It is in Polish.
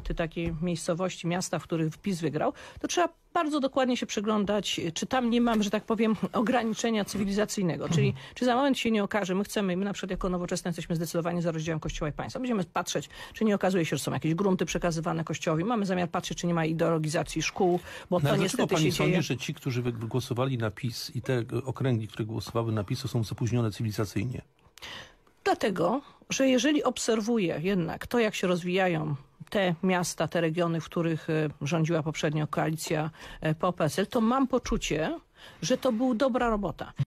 takiej miejscowości, miasta, w których PiS wygrał, to trzeba bardzo dokładnie się przyglądać, czy tam nie mam, że tak powiem, ograniczenia cywilizacyjnego. Mhm. Czyli czy za moment się nie okaże, my chcemy, my na przykład jako nowoczesne jesteśmy zdecydowanie za rozdziałem Kościoła i państwa. Będziemy patrzeć, czy nie okazuje się, że są jakieś grunty przekazywane Kościołowi. Mamy zamiar patrzeć, czy nie ma ideologizacji szkół, bo no, to niestety pani się sądzi, dzieje... że ci, którzy głosowali na PiS i te okręgi, które głosowały na PiS, to są zapóźnione cywilizacyjnie? Dlatego, że jeżeli obserwuję jednak to, jak się rozwijają te miasta, te regiony, w których e, rządziła poprzednio koalicja e, PO-PSL, to mam poczucie, że to była dobra robota.